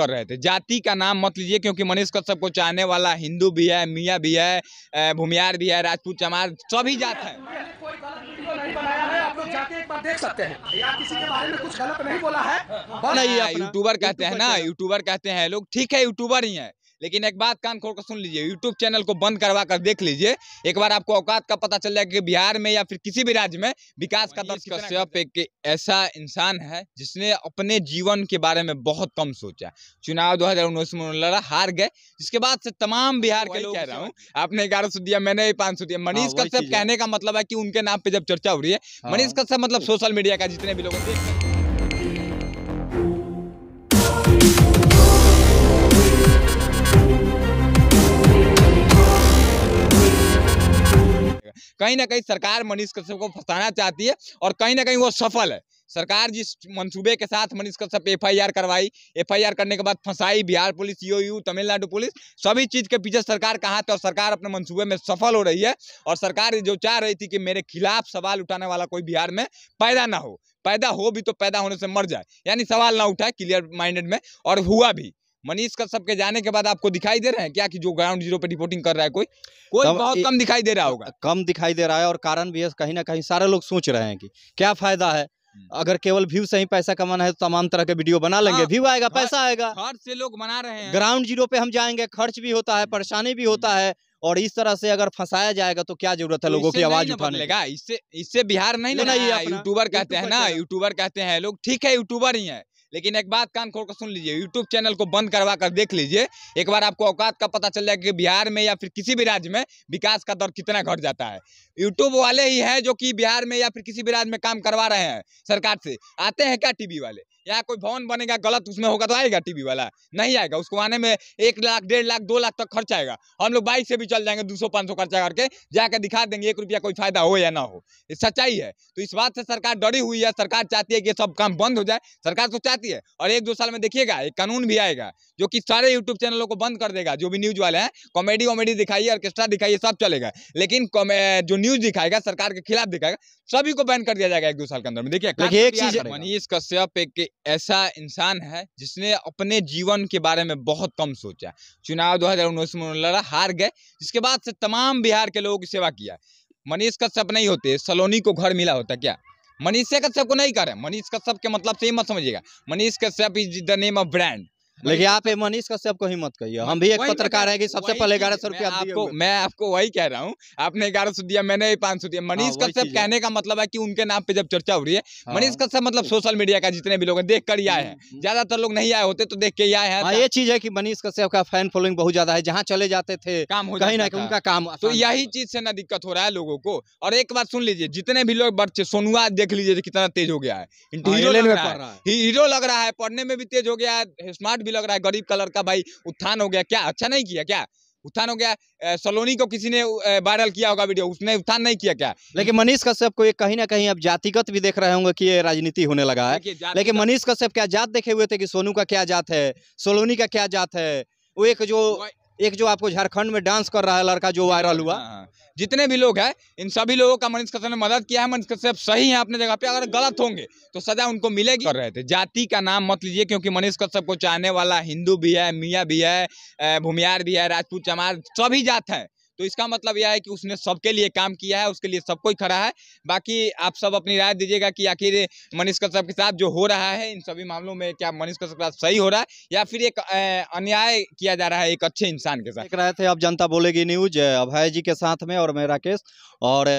कर रहे थे जाति का नाम मत लीजिए क्योंकि मनीष कश्यप को चाहने वाला हिंदू भी है मियाँ भी है भूमियार भी है राजपूत चमार सभी जात है देख सकते हैं या किसी के बारे में कुछ गलत नहीं बोला है नहीं यूट्यूबर कहते हैं ना यूट्यूबर कहते हैं लोग ठीक है यूट्यूबर ही है लेकिन एक बात कान खोल कर सुन लीजिए यूट्यूब चैनल को बंद करवा कर देख लीजिए एक बार आपको औकात का पता चल जाएगा कि बिहार में या फिर किसी भी राज्य में विकास का दर्श कश्यप एक ऐसा इंसान है जिसने अपने जीवन के बारे में बहुत कम सोचा चुनाव दो हजार उन्नीस में लड़ा हार गए जिसके बाद से तमाम बिहार तो के लोग कह रहा हूँ आपने ग्यारह सौ दिया मैंने भी पाँच सौ दिया हाँ, मनीष कश्यप कहने का मतलब है कि उनके नाम पे जब चर्चा हो रही है मनीष हाँ। कश्यप मतलब तो सोशल मीडिया का जितने भी लोग देख कहीं ना कहीं सरकार मनीष कश्यप को फंसाना चाहती है और कहीं ना कहीं वो सफल है सरकार जिस मंसूबे के साथ मनीष कश्यप एफ करवाई एफ करने के बाद फंसाई बिहार पुलिस यू तमिलनाडु पुलिस सभी चीज़ के पीछे सरकार कहाँ थे और तो सरकार अपने मंसूबे में सफल हो रही है और सरकार जो चाह रही थी कि मेरे खिलाफ सवाल उठाने वाला कोई बिहार में पैदा ना हो पैदा हो भी तो पैदा होने से मर जाए यानी सवाल ना उठाए क्लियर माइंडेड में और हुआ भी मनीष कश्यप के जाने के बाद आपको दिखाई दे रहे हैं क्या कि जो ग्राउंड जीरो पे रिपोर्टिंग कर रहा है कोई कोई बहुत कम दिखाई दे रहा होगा कम दिखाई दे रहा है और कारण भी है कहीं ना कहीं सारे लोग सोच रहे हैं कि क्या फायदा है हम्म। अगर केवल व्यू से ही पैसा कमाना है तो तमाम तरह के वीडियो बना लेंगे व्यू हाँ, आएगा पैसा आएगा खर्च से लोग बना रहे हैं ग्राउंड जीरो पे हम जाएंगे खर्च भी होता है हम्म। परेशानी भी होता हम्म। है और इस तरह से अगर फंसाया जाएगा तो क्या जरूरत है तो लोगों की आवाज उठाने इससे इससे बिहार नहीं यूट्यूबर कहते हैं ना यूट्यूबर कहते हैं लोग ठीक है यूट्यूबर ही है लेकिन एक बात कान खोल कर सुन लीजिए यूट्यूब चैनल को बंद करवा कर देख लीजिए एक बार आपको औकात का पता चल जाएगा कि बिहार में या फिर किसी भी राज्य में विकास का दर कितना घट जाता है यूट्यूब वाले ही हैं जो कि बिहार में या फिर किसी भी राज्य में काम करवा रहे हैं सरकार से आते हैं क्या टीवी वाले या कोई भवन बनेगा गलत उसमें होगा तो आएगा टीवी वाला नहीं आएगा उसको आने में एक लाख डेढ़ लाख दो लाख तक खर्च आएगा हम लोग बाइक से भी चल जाएंगे दो सौ पाँच सौ खर्चा करके जाकर दिखा देंगे एक रुपया कोई फायदा हो या ना हो ये सच्चाई है तो इस बात से सरकार डरी हुई है सरकार चाहती है कि सब काम बंद हो जाए सरकार तो चाहती है और एक दो साल में देखिएगा एक कानून भी आएगा जो कि सारे यूट्यूब चैनलों को बंद कर देगा जो भी न्यूज वाले हैं कॉमेडी वॉमेडी दिखाइए ऑर्केस्ट्रा दिखाइए सब चलेगा लेकिन जो न्यूज दिखाएगा सरकार के खिलाफ दिखाएगा सभी को बैन कर दिया जाएगा एक दो साल के अंदर में देखिए एक चीज मनीष कश्यप एक ऐसा इंसान है जिसने अपने जीवन के बारे में बहुत कम सोचा चुनाव दो हज़ार उन्नीस में लड़ा हार गए जिसके बाद से तमाम बिहार के लोगों की सेवा किया मनीष कश्यप नहीं होते सलोनी को घर मिला होता क्या मनीष कश्यप को नहीं करे मनीष कश्यप के मतलब से ही मत समझिएगा Manish Kashyap is the name of brand लेकिन आप मनीष कश्यप को ही मत कहिए हम भी एक पत्रकार है कि सबसे पहले ग्यारह सौ रुपया आपको मैं आपको वही कह रहा हूँ आपने ग्यारह सौ दिया मैंने पाँच सौ दिया हाँ, मनीष कश्यप कहने का मतलब है कि उनके नाम पे जब चर्चा हो रही है हाँ। मनीष कश्यप मतलब सोशल मीडिया का जितने भी लोग हैं देख कर आए हम्म, हैं हम्म। ज्यादातर लोग नहीं आए होते तो देख के ही आए हैं हाँ, ये चीज है की मनीष कश्यप का फैन फॉलोइंग बहुत ज्यादा है जहाँ चले जाते थे काम हो कहीं ना कहीं उनका काम तो यही चीज से ना दिक्कत हो रहा है लोगों को और एक बात सुन लीजिए जितने भी लोग बढ़ते सोनुआ देख लीजिए कितना तेज हो गया है हीरो लग रहा है पढ़ने में भी तेज हो गया है स्मार्ट भी लग रहा है गरीब कलर का भाई उत्थान हो गया क्या अच्छा नहीं किया क्या उत्थान हो गया सलोनी को किसी ने वायरल किया होगा वीडियो उसने उत्थान नहीं किया क्या लेकिन मनीष कश्यप को ये कहीं ना कहीं अब जातिगत भी देख रहे होंगे कि ये राजनीति होने लगा है लेकिन मनीष कश्यप क्या जात देखे हुए थे कि सोनू का क्या जात है सलोनी का क्या जात है वो एक जो एक जो आपको झारखंड में डांस कर रहा है लड़का जो वायरल हुआ हाँ, हाँ, हाँ। जितने भी लोग हैं इन सभी लोगों का मनीष कश्यप ने मदद किया है मनीष कश्यप सही है अपने जगह पे अगर गलत होंगे तो सजा उनको मिलेगी कर रहे थे जाति का नाम मत लीजिए क्योंकि मनीष कश्यप को चाहने वाला हिंदू भी है मियाँ भी है भूमियार भी है राजपूत चमार सभी जात है तो इसका मतलब यह है कि उसने सबके लिए काम किया है उसके लिए सब कोई खड़ा है बाकी आप सब अपनी राय दीजिएगा कि आखिर मनीष कश्यप के साथ जो हो रहा है इन सभी मामलों में क्या मनीष कश्यप के साथ सही हो रहा है या फिर एक अन्याय किया जा रहा है एक अच्छे इंसान के साथ देख रहे थे अब जनता बोलेगी न्यूज अभय जी के साथ में और मैं राकेश और